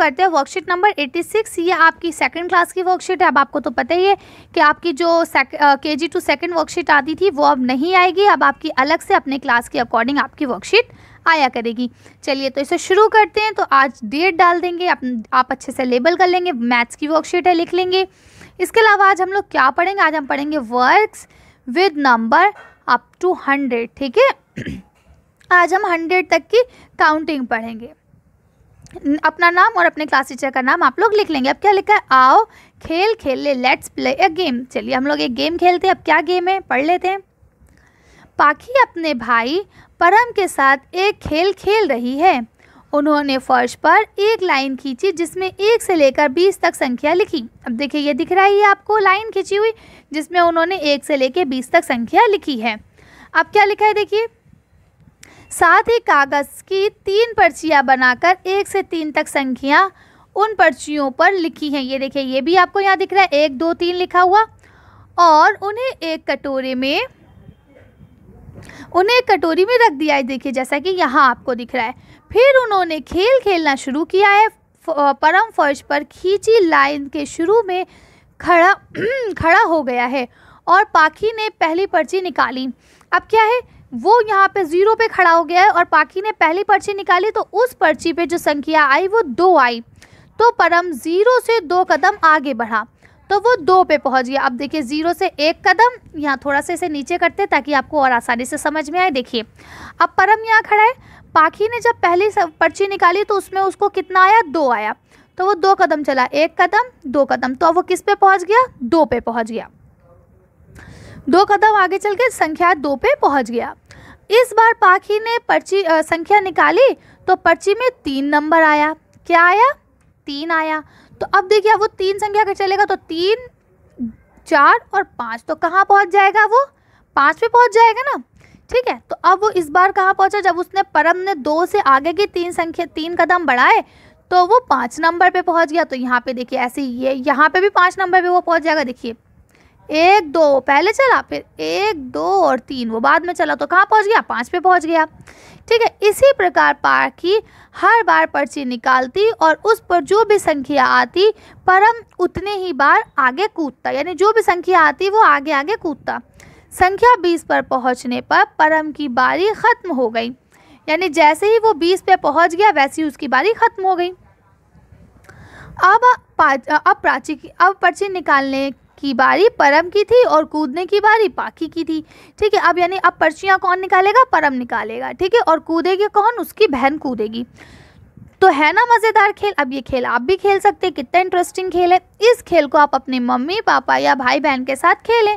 करते हैं worksheet number 86 ये आपकी सेकंड क्लास की वर्कशीट है अब आपको तो पता ही है कि आपकी जो के जी टू सेकेंड वर्कशीट आती थी वो अब नहीं आएगी अब आपकी अलग से अपने क्लास के अकॉर्डिंग आपकी वर्कशीट आया करेगी चलिए तो इसे शुरू करते हैं तो आज डेट डाल देंगे आप, आप अच्छे से लेबल कर लेंगे मैथ्स की वर्कशीट है लिख लेंगे इसके अलावा आज हम लोग क्या पढ़ेंगे आज हम पढ़ेंगे works with number up to hundred ठीक है आज हम हंड्रेड तक की काउंटिंग पढ़ेंगे अपना नाम और अपने क्लास टीचर का नाम आप लोग लिख लेंगे अब क्या लिखा है आओ खेल खेल ले लेट्स प्ले अ गेम चलिए हम लोग एक गेम खेलते हैं अब क्या गेम है पढ़ लेते हैं पाखी अपने भाई परम के साथ एक खेल खेल रही है उन्होंने फर्श पर एक लाइन खींची जिसमें एक से लेकर बीस तक संख्या लिखी अब देखिए ये दिख रहा है आपको लाइन खींची हुई जिसमें उन्होंने एक से लेकर बीस तक संख्या लिखी है अब क्या लिखा है देखिए साथ ही कागज़ की तीन पर्चियाँ बनाकर एक से तीन तक संख्या उन पर्चियों पर लिखी हैं ये देखिए ये भी आपको यहाँ दिख रहा है एक दो तीन लिखा हुआ और उन्हें एक कटोरे में उन्हें एक कटोरी में रख दिया है देखिए जैसा कि यहाँ आपको दिख रहा है फिर उन्होंने खेल खेलना शुरू किया है परम फर्श पर खींची लाइन के शुरू में खड़ा खड़ा हो गया है और पाखी ने पहली पर्ची निकाली अब क्या है वो यहाँ पे ज़ीरो पे खड़ा हो गया है और पाखी ने पहली पर्ची निकाली तो उस पर्ची पे जो संख्या आई वो दो आई तो परम ज़ीरो से दो कदम आगे बढ़ा तो वो दो पे पहुंच गया अब देखिए ज़ीरो से एक कदम यहाँ थोड़ा सा इसे नीचे करते ताकि आपको और आसानी से समझ में आए देखिए अब परम यहाँ खड़ा है पाखी ने जब पहली पर्ची निकाली तो उसमें उसको कितना आया दो आया तो वो दो कदम चला एक कदम दो कदम तो अब वो किस पे पहुँच गया दो पे पहुँच गया दो कदम आगे चल के संख्या दो पे पहुंच गया इस बार पाखी ने पर्ची आ, संख्या निकाली तो पर्ची में तीन नंबर आया क्या आया तीन आया तो अब देखिए वो तीन संख्या अगर चलेगा तो तीन चार और पाँच तो कहाँ पहुँच जाएगा वो पाँच पे पहुँच जाएगा ना ठीक है तो अब वो इस बार कहाँ पहुँचा जब उसने परम ने दो से आगे की तीन संख्या तीन कदम बढ़ाए तो वो पाँच नंबर पे पहुँच गया तो यहाँ पे देखिए ऐसे ये यह, यहाँ पे भी पाँच नंबर पे वो पहुँच जाएगा देखिए एक दो पहले चला फिर एक दो और तीन वो बाद में चला तो कहाँ पहुँच गया पाँच पे पहुँच गया ठीक है इसी प्रकार पारखी हर बार पर्ची निकालती और उस पर जो भी संख्या आती परम उतने ही बार आगे कूदता यानी जो भी संख्या आती वो आगे आगे कूदता संख्या बीस पर पहुँचने पर परम की बारी ख़त्म हो गई यानी जैसे ही वो बीस पे पहुँच गया वैसी उसकी बारी ख़त्म हो गई अब अब प्राची की अब पर्ची निकालने की बारी परम की थी और कूदने की बारी पाकी की थी ठीक है अब यानी अब पर्चियाँ कौन निकालेगा परम निकालेगा ठीक है और कूदेगी कौन उसकी बहन कूदेगी तो है ना मज़ेदार खेल अब ये खेल आप भी खेल सकते हैं कितना इंटरेस्टिंग खेल है इस खेल को आप अपने मम्मी पापा या भाई बहन के साथ खेलें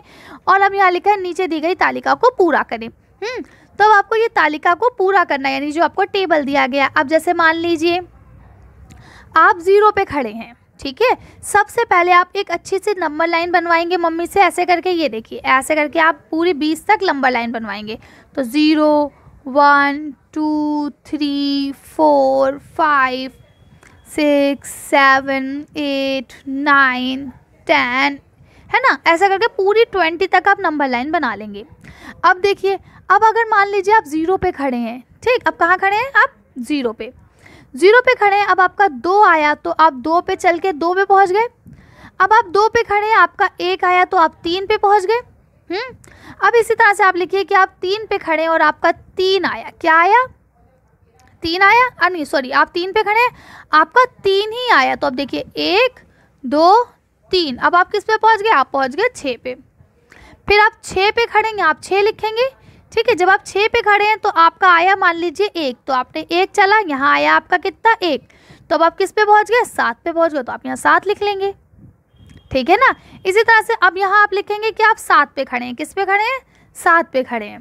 और अब यहाँ लिखा है नीचे दी गई तालिका को पूरा करें हम्म, तो अब आपको ये तालिका को पूरा करना है यानी जो आपको टेबल दिया गया अब जैसे मान लीजिए आप ज़ीरो पे खड़े हैं ठीक है सबसे पहले आप एक अच्छी सी नंबर लाइन बनवाएंगे मम्मी से ऐसे करके ये देखिए ऐसे करके आप पूरी बीस तक लंबर लाइन बनवाएंगे तो zero one two three four five six seven eight nine ten है ना ऐसा करके पूरी ट्वेंटी तक आप नंबर लाइन बना लेंगे अब देखिए अब अगर मान लीजिए आप ज़ीरो पे खड़े हैं ठीक अब कहाँ खड़े हैं आप ज़ीरो पे जीरो पे खड़े हैं अब आपका दो आया तो आप दो पे चल के दो पे पहुंच गए अब आप दो पे खड़े हैं आपका एक आया तो आप तीन पे पहुंच गए हम्म अब इसी तरह से आप लिखिए कि आप तीन पे खड़े हैं और आपका तीन आया क्या आया तीन आया अ नहीं सॉरी आप तीन पे खड़े हैं आपका तीन ही आया तो अब देखिए एक दो तीन अब आप किस पे पहुंच गए आप पहुंच गए छः पे फिर आप छः पे खड़ेंगे आप छः लिखेंगे ठीक है जब आप छः पे खड़े हैं तो आपका आया मान लीजिए एक तो आपने एक चला यहाँ आया आपका कितना एक तो अब आप किस पे पहुँच गए सात पे पहुँच गए तो आप यहाँ सात लिख लेंगे ठीक है ना इसी तरह से अब यहाँ आप लिखेंगे कि आप सात पे खड़े हैं किस पे खड़े हैं सात पे खड़े हैं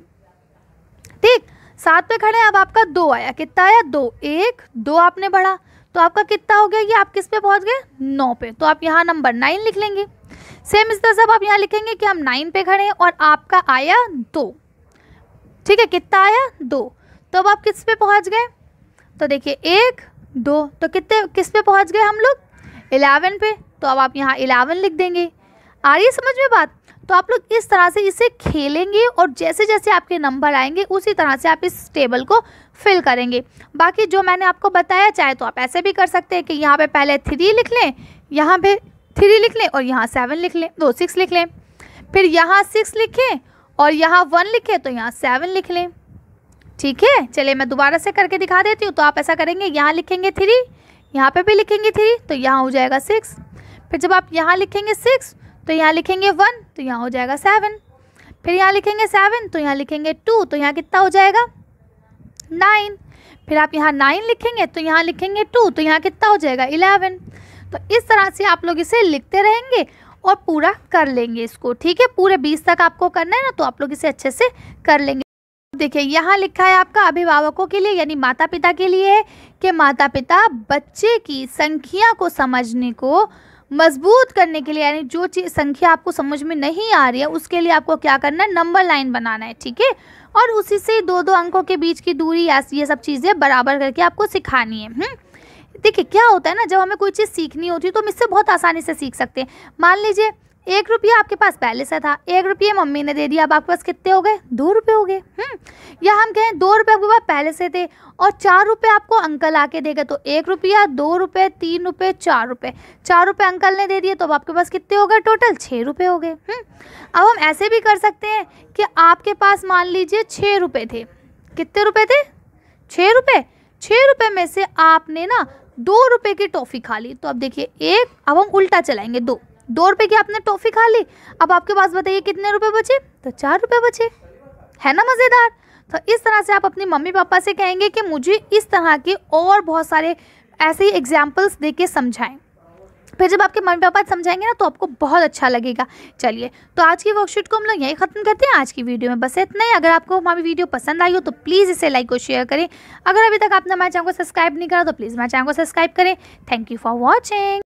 ठीक सात पे खड़े हैं अब आपका दो आया कितना आया दो एक दो आपने बढ़ा तो आपका कितना हो गया ये आप किस पे पहुँच गए नौ पे तो आप यहाँ नंबर नाइन लिख लेंगे सेम इस तरह से आप यहाँ लिखेंगे कि हम नाइन पे खड़े हैं और आपका आया दो ठीक है कितना आया दो तो अब आप किस पे पहुंच गए तो देखिए एक दो तो कितने किस पे पहुंच गए हम लोग इलेवन पे तो अब आप यहाँ इलेवन लिख देंगे आ रही है समझ में बात तो आप लोग इस तरह से इसे खेलेंगे और जैसे जैसे आपके नंबर आएंगे उसी तरह से आप इस टेबल को फिल करेंगे बाकी जो मैंने आपको बताया चाहे तो आप ऐसे भी कर सकते हैं कि यहाँ पे पहले थ्री लिख लें यहाँ पे थ्री लिख लें और यहाँ सेवन लिख लें दो सिक्स लिख लें फिर यहाँ सिक्स लिखें और यहाँ वन लिखे तो यहाँ सेवन लिख लें ठीक है चलिए मैं दोबारा से करके दिखा देती हूँ तो आप ऐसा करेंगे यहाँ लिखेंगे थ्री यहाँ पे भी लिखेंगे थ्री तो यहाँ हो जाएगा सिक्स फिर जब आप यहाँ लिखेंगे सिक्स तो यहाँ लिखेंगे वन तो यहाँ हो जाएगा सेवन फिर यहाँ लिखेंगे सेवन तो यहाँ लिखेंगे टू तो यहाँ कितना हो जाएगा नाइन फिर आप यहाँ नाइन लिखेंगे तो यहाँ लिखेंगे टू तो यहाँ कितना हो जाएगा इलेवन तो इस तरह से आप लोग इसे लिखते रहेंगे और पूरा कर लेंगे इसको ठीक है पूरे बीस तक आपको करना है ना तो आप लोग इसे अच्छे से कर लेंगे देखिए यहाँ लिखा है आपका अभिभावकों के लिए यानी माता पिता के लिए है कि माता पिता बच्चे की संख्या को समझने को मजबूत करने के लिए यानी जो चीज संख्या आपको समझ में नहीं आ रही है उसके लिए आपको क्या करना है नंबर लाइन बनाना है ठीक है और उसी से दो दो अंकों के बीच की दूरी या ये सब चीज़ें बराबर करके आपको सिखानी है हुँ? हम्म? देखिए क्या होता है ना जब हमें कोई चीज़ सीखनी होती है तो हम इससे बहुत आसानी से सीख सकते हैं मान लीजिए एक रुपया आपके पास पहले से था एक रुपये मम्मी ने दे दिया अब आपके पास कितने हो गए दो रुपये हो गए हम्म, या हम कहें दो रुपये आपके पास पहले से थे और चार रुपये आपको अंकल आके दे गए तो एक रुपया दो रुपये तीन रुपये चार रुपये चार रुपये अंकल ने दे दिए तो अब आपके पास कितने हो गए टोटल छः रुपये हो गए हम्म, अब हम ऐसे भी कर सकते हैं कि आपके पास मान लीजिए छः रुपये थे कितने रुपये थे छः रुपये छः रुपये में से आपने ना दो रुपए की टॉफ़ी खा ली तो अब देखिए एक अब हम उल्टा चलाएंगे दो दो रुपए की आपने टॉफ़ी खा ली अब आपके पास बताइए कितने रुपए बचे तो चार रुपए बचे है ना मज़ेदार तो इस तरह से आप अपनी मम्मी पापा से कहेंगे कि मुझे इस तरह के और बहुत सारे ऐसे ही एग्जाम्पल्स दे के समझाएं फिर जब आपके मम्मी पापा समझाएंगे ना तो आपको बहुत अच्छा लगेगा चलिए तो आज की वर्कशीट को हम लोग यहीं ख़त्म करते हैं आज की वीडियो में बस इतना ही अगर आपको हमारी वीडियो पसंद आई हो तो प्लीज़ इसे लाइक और शेयर करें अगर अभी तक आपने हमारे चैनल को सब्सक्राइब नहीं करा तो प्लीज़ हमारे चैनल को सब्सक्राइब करें थैंक यू फॉर वॉचिंग